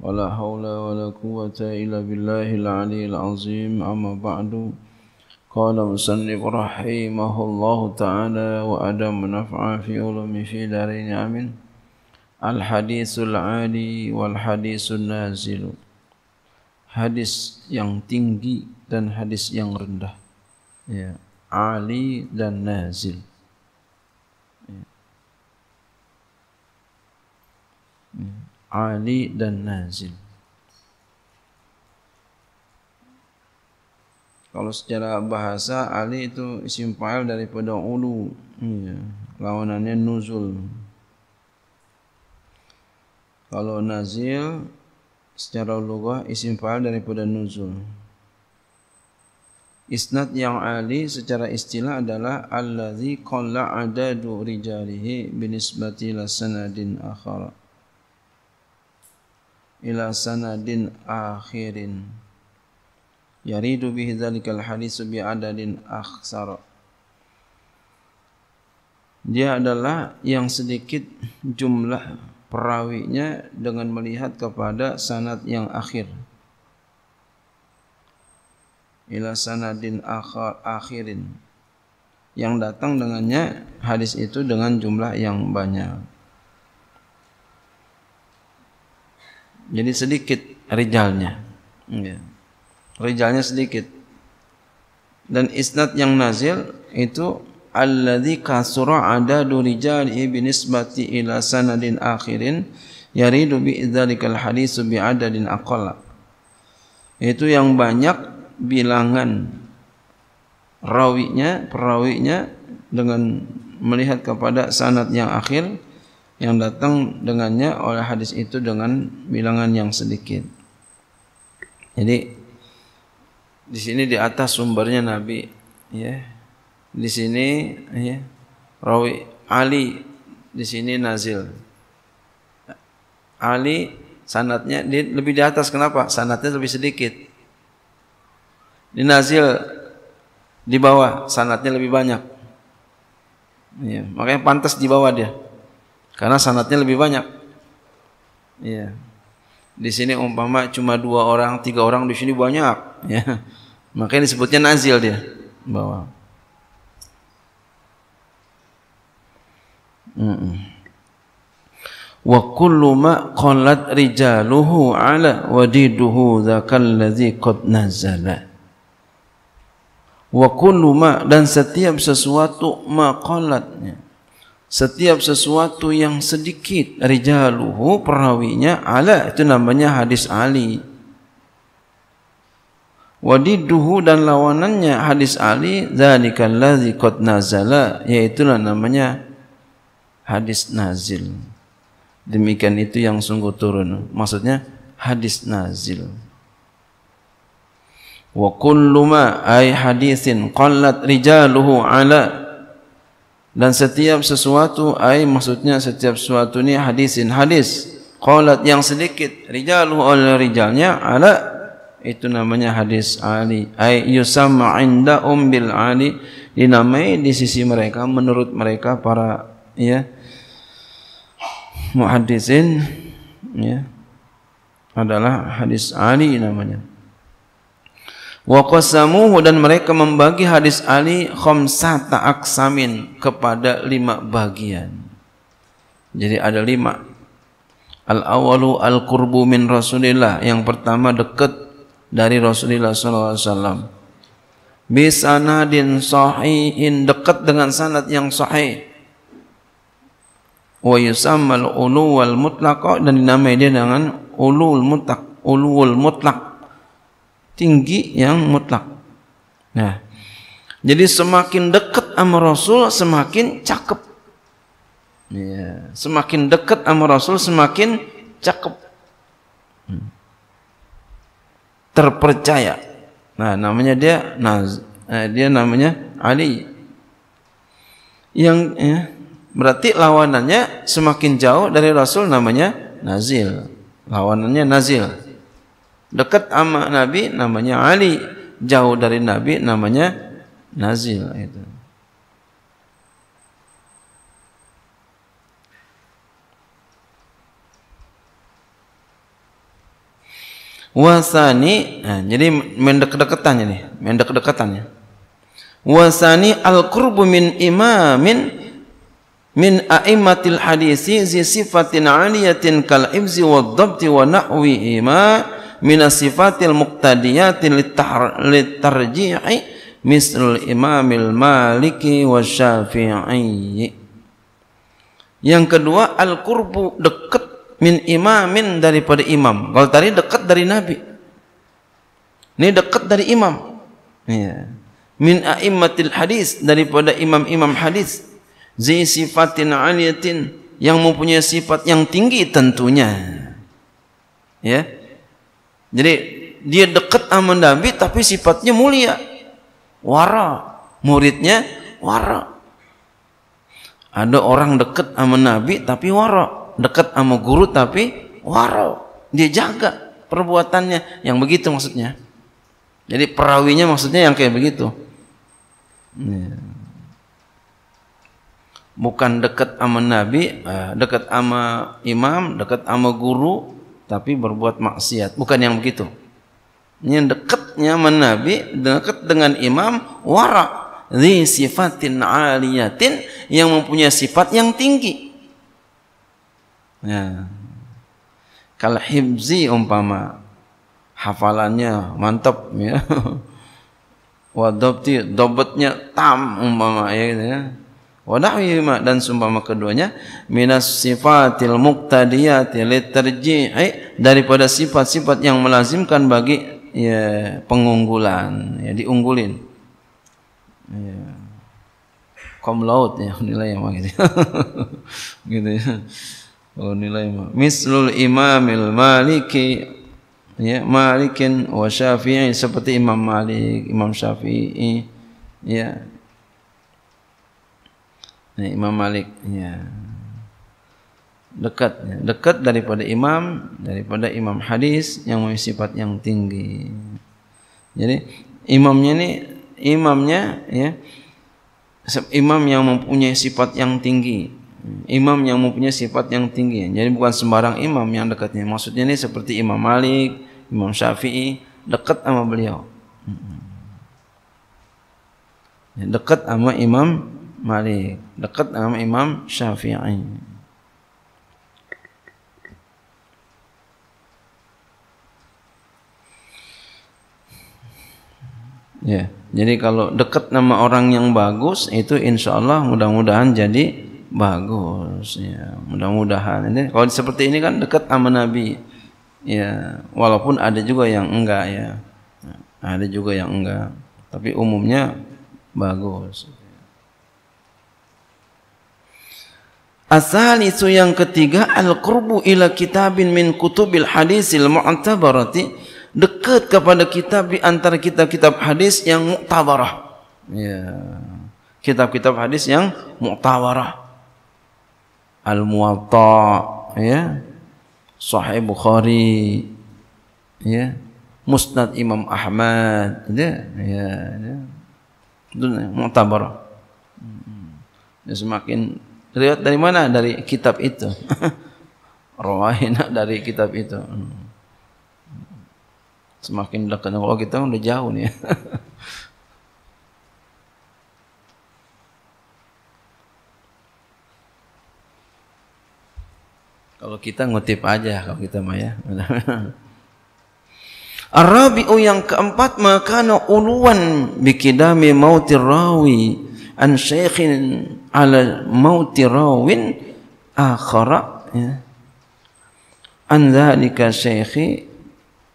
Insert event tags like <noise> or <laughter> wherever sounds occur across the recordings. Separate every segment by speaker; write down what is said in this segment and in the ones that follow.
Speaker 1: ولا حول ولا قوة إلا بالله العلي العظيم أما بعد قال مصنف رحمه الله تعالى وأدم نفع في علوم في دارين آمين الحديث العالي والحديث النازل hadis yang tinggi dan hadis yang rendah ya ali dan nazil ya. Ya. Ali dan Nazil. Kalau secara bahasa Ali itu isim fa'il daripada ulu. Iya. Lawanannya nuzul. Kalau nazil secara lugah isim fa'il daripada nuzul. Isnad yang Ali secara istilah adalah alladzi qalla adadu rijalihi binisbati lasanadin akhara ila sanadin akhirin yaridu bihi zalikal hadis bi adadin akhsar dia adalah yang sedikit jumlah perawinya dengan melihat kepada sanad yang akhir ila sanadin akhar akhirin yang datang dengannya hadis itu dengan jumlah yang banyak Jadi sedikit rijalnya. Ya. Rijalnya sedikit. Dan isnad yang nazil itu alladzi kasura adadu rijalihi binisbati ila sanadin akhirin yaridu bi dzalikal hadisu bi adadin aqalla. Itu yang banyak bilangan rawinya, perawinya dengan melihat kepada sanad yang akhir yang datang dengannya oleh hadis itu dengan bilangan yang sedikit. Jadi di sini di atas sumbernya Nabi, ya. Di sini ya rawi Ali di sini Nazil. Ali sanatnya di, lebih di atas kenapa? Sanatnya lebih sedikit. Di Nazil di bawah sanatnya lebih banyak. Ya, makanya pantas di bawah dia. Karena sanatnya lebih banyak. ya. Di sini umpama cuma dua orang, tiga orang di sini banyak. Ya. Makanya disebutnya nazil dia. Bawa. Wa kullu ma qalat rijaluhu ala wadiduhu dzakal ladzi qad nazala. Wa kullu ma dan setiap sesuatu ma qalatnya setiap sesuatu yang sedikit rijaluhu perawinya ala itu namanya hadis Ali wadiduhu dan lawanannya hadis Ali zalikal ladzi kot nazala yaitulah namanya hadis nazil demikian itu yang sungguh turun maksudnya hadis nazil wa kullu ay hadisin qallat rijaluhu ala dan setiap sesuatu ai maksudnya setiap sesuatu ni hadisin hadis qalat yang sedikit rijalu al rijalnya ala itu namanya hadis ali ai yusamma inda um bil ali dinamai di sisi mereka menurut mereka para ya muhaddisin ya adalah hadis ali namanya Wa dan mereka membagi hadis Ali khamsata aksamin kepada lima bagian. Jadi ada lima. Al awalu al qurbu min Rasulillah. Yang pertama dekat dari Rasulullah sallallahu alaihi wasallam. Bisanadin sahihin dekat dengan sanad yang sahih. Wa yusammal ulu wal mutlaq dan dinamai dia dengan ulul mutlaq, ulul mutlaq tinggi yang mutlak. Nah, jadi semakin dekat sama Rasul semakin cakep. Ya, semakin dekat sama Rasul semakin cakep. Hmm. Terpercaya. Nah, namanya dia Naz, eh, dia namanya Ali. Yang ya, berarti lawanannya semakin jauh dari Rasul namanya Nazil. Lawanannya Nazil. Dekat sama Nabi namanya Ali, jauh dari Nabi namanya Nazil itu. Wasani, nah, jadi mendek-deketannya nih, mendek-deketannya. Wasani al-qurbu min imamin min a'immatil hadisi zi sifatin aliyatin kal ibzi wa dhabti wa nahwihi ma minasifatil muqtadiyatin litarjihi misrul imamil maliki wa syafi'i yang kedua al-qurbu dekat min imamin daripada imam kalau tadi dekat dari nabi ini dekat dari imam ya. min a'immatil hadis daripada imam-imam hadis zi sifatin aliyatin yang mempunyai sifat yang tinggi tentunya ya Jadi dia dekat sama Nabi tapi sifatnya mulia. Wara, muridnya wara. Ada orang dekat sama Nabi tapi wara, dekat sama guru tapi wara. Dia jaga perbuatannya yang begitu maksudnya. Jadi perawinya maksudnya yang kayak begitu. Iya. Bukan dekat sama Nabi, eh, dekat sama imam, dekat sama guru, tapi berbuat maksiat. Bukan yang begitu. Ini dekatnya menabi, dekat dengan imam warak, Di sifatin aliyatin yang mempunyai sifat yang tinggi. Ya. Kalau hibzi umpama hafalannya mantap ya. <laughs> Wadobti dobetnya tam umpama ya gitu ya wa nahwihima dan sumpama keduanya minas sifatil muqtadiyati litarji'i daripada sifat-sifat yang melazimkan bagi ya, pengunggulan ya diunggulin ya. kom laut ya <laughs> nilai yang gitu <laughs> gitu ya oh nilai mah mislul imamil maliki ya malikin wa syafi'i seperti imam malik imam syafi'i ya ini Imam Malik ya. dekat ya. dekat daripada imam daripada imam hadis yang memiliki sifat yang tinggi jadi imamnya ini imamnya ya imam yang mempunyai sifat yang tinggi imam yang mempunyai sifat yang tinggi jadi bukan sembarang imam yang dekatnya maksudnya ini seperti Imam Malik Imam Syafi'i dekat sama beliau dekat sama Imam Malik dekat dengan Imam Syafi'i. Ya, jadi kalau dekat nama orang yang bagus itu insya Allah mudah-mudahan jadi bagus. Ya, mudah-mudahan. Ini kalau seperti ini kan dekat sama Nabi. Ya, walaupun ada juga yang enggak ya. Ada juga yang enggak. Tapi umumnya bagus. Ya. Asalisu yang ketiga al-qurbu ila kitabin min kutubil hadisil mu'tabarati dekat kepada kitab di antara kitab-kitab hadis yang mu'tabarah. Ya. Kitab-kitab hadis yang mu'tabarah. Al-Muwatta, ya. Sahih Bukhari, ya. Musnad Imam Ahmad, ya. Ya, ya. Itu mu'tabarah. Ya, semakin Riwayat dari mana? Dari kitab itu. <laughs> Rawahina dari kitab itu. Semakin dekat dengan Allah kita sudah jauh nih. <laughs> kalau kita ngutip aja kalau kita mah ya. Arabi'u <laughs> yang keempat maka uluan bikidami mautir rawi an syekhin ala mauti rawin akhara ya. an dzalika syekhi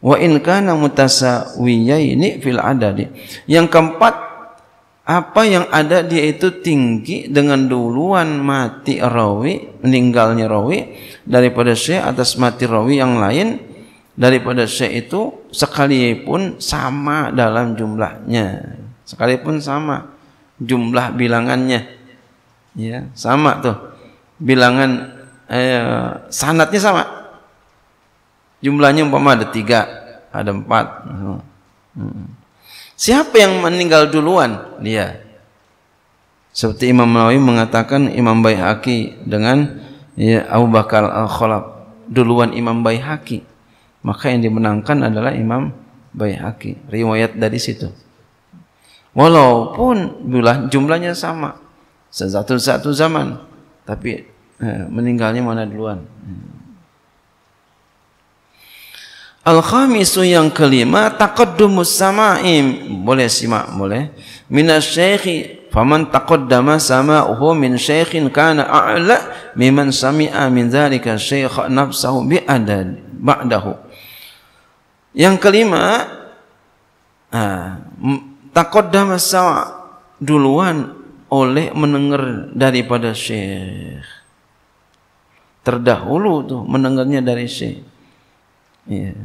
Speaker 1: wa in kana mutasawiyaini fil adadi yang keempat apa yang ada dia itu tinggi dengan duluan mati rawi meninggalnya rawi daripada syekh atas mati rawi yang lain daripada syekh itu sekalipun sama dalam jumlahnya sekalipun sama jumlah bilangannya ya sama tuh bilangan eh, sanatnya sama jumlahnya umpama ada tiga ada empat hmm. siapa yang meninggal duluan dia seperti Imam Nawawi mengatakan Imam Baihaqi dengan ya, Abu Bakar Al-Khalaf duluan Imam Baihaqi maka yang dimenangkan adalah Imam Baihaqi riwayat dari situ Walaupun jumlahnya sama. Satu satu zaman. Tapi eh, meninggalnya mana duluan. Al-khamisu yang kelima taqaddumus sama'im. Boleh simak, boleh. Minasyekhi faman taqaddama sama'uhu min syekhin kana a'la miman sami'a min dzalika syekh nafsahu bi ba'dahu. Yang kelima ah, takodam sama duluan oleh mendengar daripada syekh terdahulu tuh mendengarnya dari syekh ya.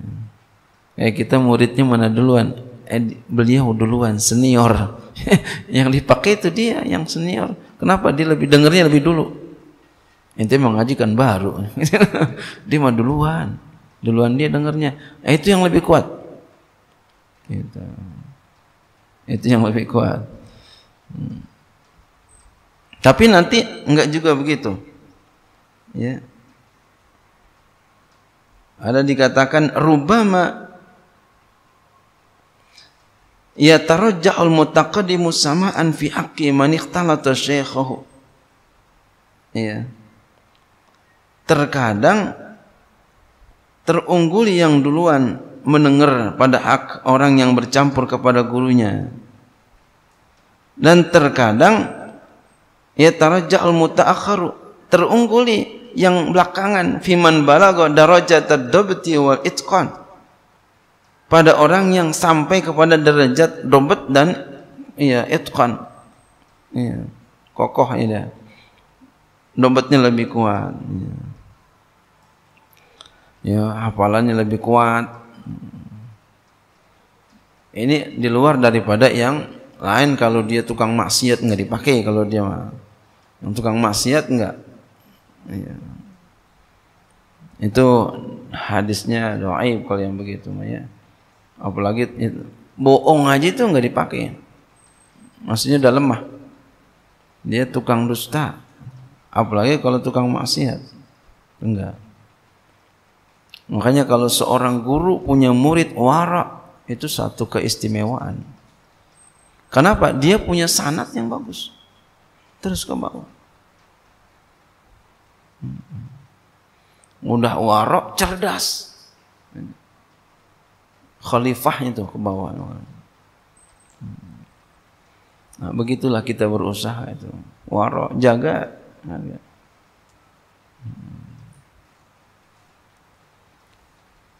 Speaker 1: kayak kita muridnya mana duluan eh, beliau duluan senior <laughs> yang dipakai itu dia yang senior kenapa dia lebih dengarnya lebih dulu ente mengajikan baru <laughs> dia mah duluan duluan dia dengarnya eh, itu yang lebih kuat gitu. Itu yang lebih kuat. Hmm. Tapi nanti enggak juga begitu. Ya. Ada dikatakan rubama ya tarajja'ul mutaqaddimu sama'an fi haqqi man ikhtalata syaikhahu. Ya. Terkadang terungguli yang duluan mendengar pada hak orang yang bercampur kepada gurunya dan terkadang ya taraja al mutaakhiru terungguli yang belakangan fiman balago daraja ad wal itqan pada orang yang sampai kepada derajat dobet dan ya itqan ya kokoh ya dompetnya lebih kuat ya, ya hafalannya lebih kuat ini di luar daripada yang lain kalau dia tukang maksiat nggak dipakai kalau dia yang tukang maksiat nggak. Ya. Itu hadisnya doaib kalau yang begitu ya. Apalagi itu, bohong aja itu nggak dipakai. Maksudnya udah lemah. Dia tukang dusta. Apalagi kalau tukang maksiat. Enggak. Makanya kalau seorang guru punya murid wara itu satu keistimewaan. Kenapa? Dia punya sanat yang bagus. Terus ke bawah. Hmm. Udah warok cerdas. Khalifah itu ke bawah. Nah, begitulah kita berusaha itu. Warok jaga. jaga. Nah,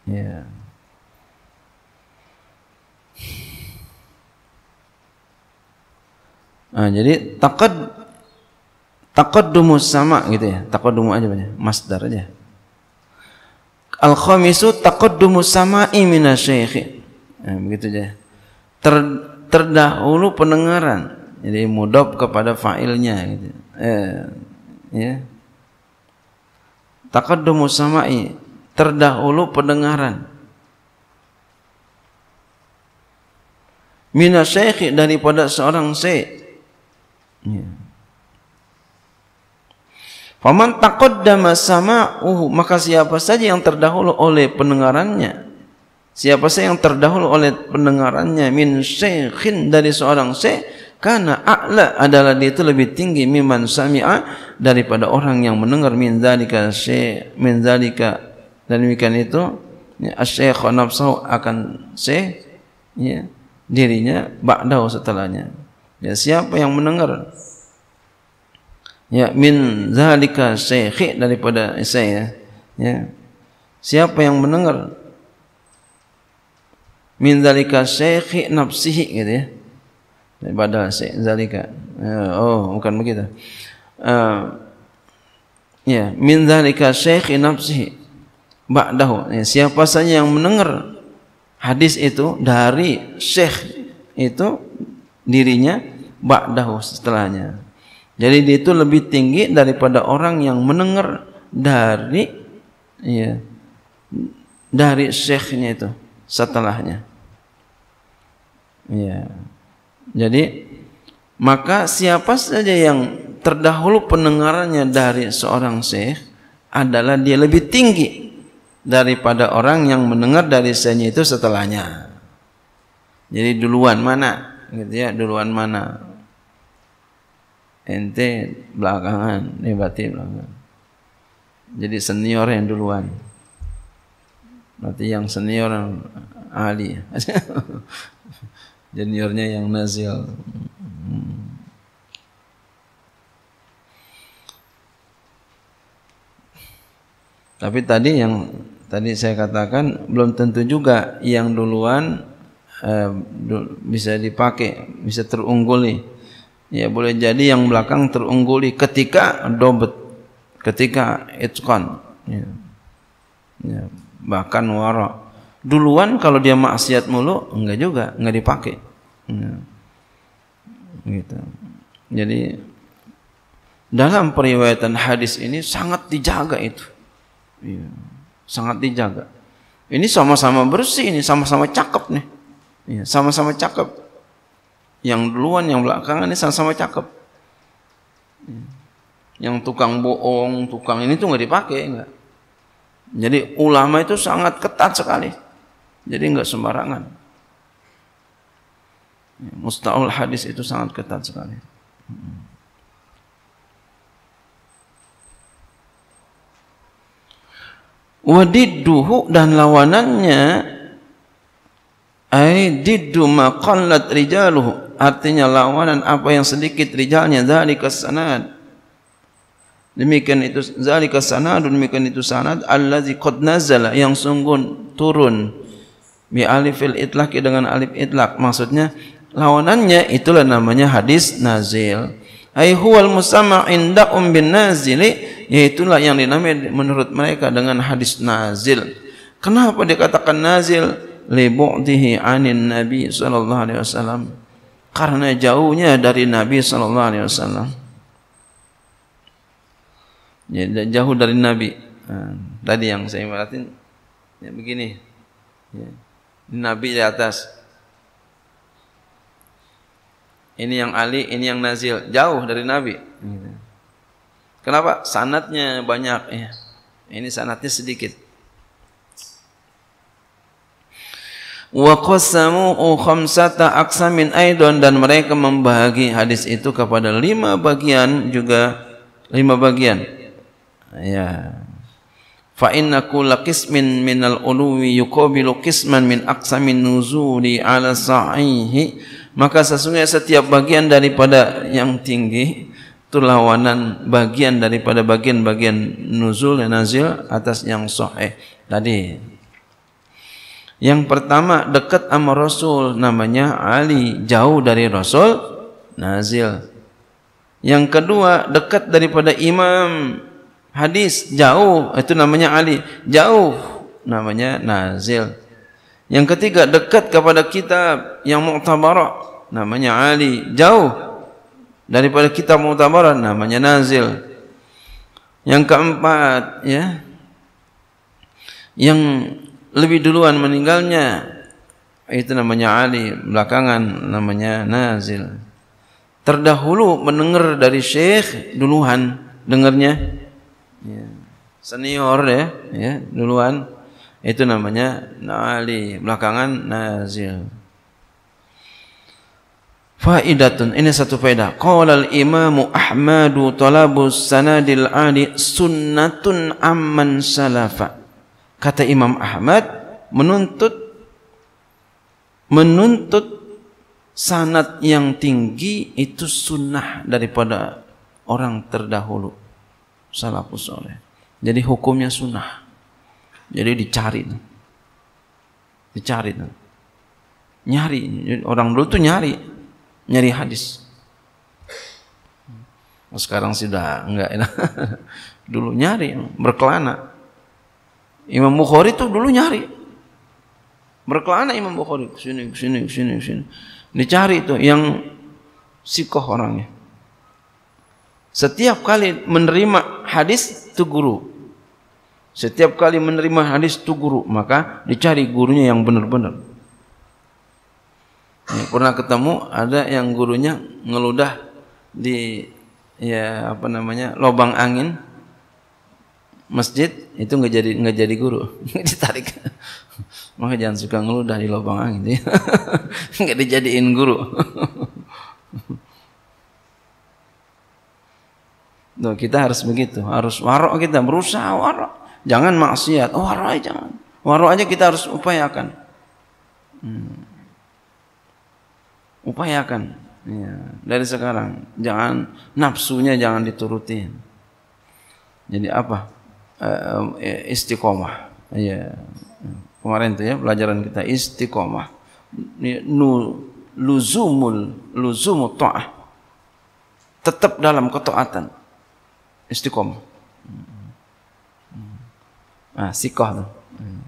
Speaker 1: Ya. Nah, jadi takut dumu sama gitu ya. dumu aja banyak, masdar aja. Al-khamisu sama imina minasyaihi. Nah, begitu aja. Ter, terdahulu pendengaran. Jadi mudob kepada fa'ilnya gitu. Eh, ya. sama sama'i terdahulu pendengaran. Mina syekh daripada seorang syekh. Ya. Faman taqaddama sama'uhu maka siapa saja yang terdahulu oleh pendengarannya siapa saja yang terdahulu oleh pendengarannya min syekhin dari seorang syekh karena a'la adalah dia itu lebih tinggi miman sami'a daripada orang yang mendengar min dzalika syekh min dzalika dan demikian itu ya, asy-syekh nafsu akan se ya, dirinya ba'dau setelahnya ya, siapa yang mendengar ya min zalika syekh daripada saya ya, ya siapa yang mendengar min zalika syekh nafsihi gitu ya daripada syekh zalika ya, oh bukan begitu uh, ya min zalika syekh nafsihi ba'dahu. Ya, siapa saja yang mendengar hadis itu dari syekh itu dirinya ba'dahu setelahnya. Jadi dia itu lebih tinggi daripada orang yang mendengar dari ya, dari syekhnya itu setelahnya. Ya. Jadi maka siapa saja yang terdahulu pendengarannya dari seorang syekh adalah dia lebih tinggi daripada orang yang mendengar dari saya itu setelahnya. Jadi duluan mana gitu ya, duluan mana. Ente belakangan, nebati belakangan. Jadi senior yang duluan. Berarti yang senior yang ahli. <laughs> Juniornya yang nazil. Hmm. Tapi tadi yang tadi saya katakan belum tentu juga yang duluan eh, bisa dipakai, bisa terungguli. Ya boleh jadi yang belakang terungguli ketika dobet, ketika itkon. Ya. Ya. Bahkan wara. Duluan kalau dia maksiat mulu enggak juga, enggak dipakai. Ya. Gitu. Jadi dalam periwayatan hadis ini sangat dijaga itu. Ya sangat dijaga. Ini sama-sama bersih, ini sama-sama cakep nih. Iya, sama-sama cakep. Yang duluan, yang belakangan ini sama-sama cakep. Iya. Yang tukang bohong, tukang ini tuh nggak dipakai, nggak. Jadi ulama itu sangat ketat sekali. Jadi nggak sembarangan. Iya, mustahil hadis itu sangat ketat sekali. Hmm. wadidduhu dan lawanannya ai diddu ma qallat rijaluhu artinya lawanan apa yang sedikit rijalnya zalika sanad demikian itu zalika sanad demikian itu sanad allazi qad nazala yang sungguh turun bi alifil itlaqi dengan alif itlaq maksudnya lawanannya itulah namanya hadis nazil ay huwal musamma inda um bin nazili yaitulah yang dinamai menurut mereka dengan hadis nazil kenapa dikatakan nazil li bu'dihi anin nabi sallallahu alaihi wasallam karena jauhnya dari nabi sallallahu alaihi wasallam ya jauh dari nabi ha, tadi yang saya maratin, ya begini ya. nabi di atas ini yang Ali, ini yang Nazil, jauh dari Nabi. Iya. Kenapa? Sanatnya banyak. Ya. Ini sanatnya sedikit. Wa qasamu'u sata aksamin aidon dan mereka membagi hadis itu kepada lima bagian juga lima bagian. Ya. Fa inna kulla qismin minal uluwi yuqabilu qisman min aqsamin nuzuli ala sahihi maka sesungguhnya setiap bagian daripada yang tinggi itu lawanan bagian daripada bagian-bagian nuzul dan nazil atas yang sahih tadi. Yang pertama dekat sama Rasul namanya Ali, jauh dari Rasul nazil. Yang kedua dekat daripada imam hadis jauh itu namanya Ali, jauh namanya nazil. Yang ketiga dekat kepada kitab yang mu'tabarah namanya Ali. Jauh daripada kitab mu'tabarah namanya Nazil. Yang keempat ya yang lebih duluan meninggalnya itu namanya Ali belakangan namanya Nazil terdahulu mendengar dari Syekh duluan dengarnya ya. senior ya, ya duluan Itu namanya nali, belakangan nazil. Faidatun, ini satu faedah. Qala al-Imam Ahmadu talabus sanadil ali sunnatun amman salafa. Kata Imam Ahmad menuntut menuntut sanat yang tinggi itu sunnah daripada orang terdahulu salafus soleh. Jadi hukumnya sunnah. Jadi dicari. Dicari. Nyari. orang dulu tuh nyari. Nyari hadis. Nah, sekarang sudah enggak enak. <laughs> dulu nyari, berkelana. Imam Bukhari tuh dulu nyari. Berkelana Imam Bukhari sini sini sini sini. Dicari itu yang sikoh orangnya. Setiap kali menerima hadis itu guru setiap kali menerima hadis itu guru, maka dicari gurunya yang benar-benar. Ya, pernah ketemu ada yang gurunya ngeludah di ya apa namanya lobang angin masjid itu nggak jadi nggak jadi guru <laughs> ditarik maka jangan suka ngeludah di lobang angin ya. <laughs> nggak dijadiin guru Tuh, <laughs> kita harus begitu harus warok kita berusaha warok Jangan maksiat. Oh, jangan. Waro aja kita harus upayakan. Hmm. Upayakan. Ya, dari sekarang jangan nafsunya jangan diturutin. Jadi apa? Eh, eh, istiqomah. Ya. Kemarin tuh ya pelajaran kita istiqomah. Nu, luzumul luzumut ta'ah. Tetap dalam ketaatan. Istiqomah. Ah, sikoh. Hmm.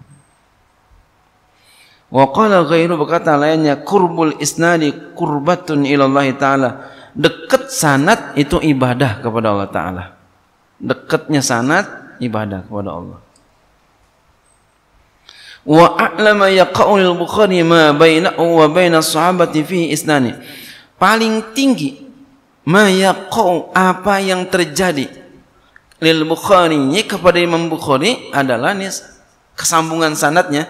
Speaker 1: Wa qala ghairu berkata lainnya kurbul isnadi kurbatun ilallah taala. Dekat sanat itu ibadah kepada Allah taala. Dekatnya sanat ibadah kepada Allah. Wa a'lama yaqa'u lil Bukhari ma bainahu wa bayna sahabati fi isnani. Paling tinggi ma yaqa'u apa yang terjadi lil Bukhari kepada Imam Bukhari adalah nih kesambungan sanatnya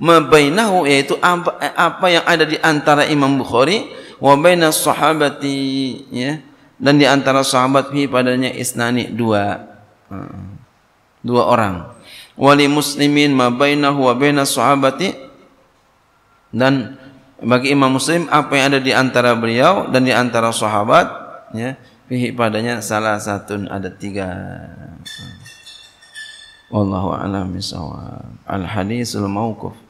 Speaker 1: mabainahu yaitu apa, apa yang ada di antara Imam Bukhari wa baina sahabati ya dan di antara sahabat fi padanya isnani dua hmm, dua orang wali muslimin mabainahu wa baina sahabati dan bagi Imam Muslim apa yang ada di antara beliau dan di antara sahabat ya Fihi padanya salah satu ada tiga. Wallahu a'lam bishawab. Al hadisul mauquf.